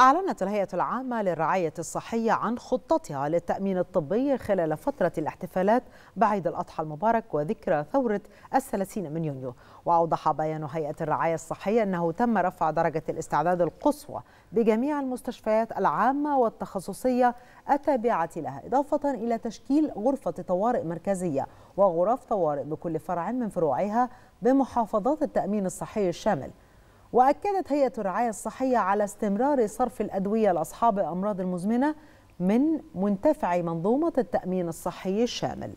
أعلنت الهيئة العامة للرعاية الصحية عن خطتها للتأمين الطبي خلال فترة الاحتفالات بعيد الأضحى المبارك وذكرى ثورة الثلاثين من يونيو وأوضح بيان هيئة الرعاية الصحية أنه تم رفع درجة الاستعداد القصوى بجميع المستشفيات العامة والتخصصية التابعة لها إضافة إلى تشكيل غرفة طوارئ مركزية وغرف طوارئ بكل فرع من فروعها بمحافظات التأمين الصحي الشامل وأكدت هيئة الرعاية الصحية على استمرار صرف الأدوية لأصحاب الأمراض المزمنة من منتفع منظومة التأمين الصحي الشامل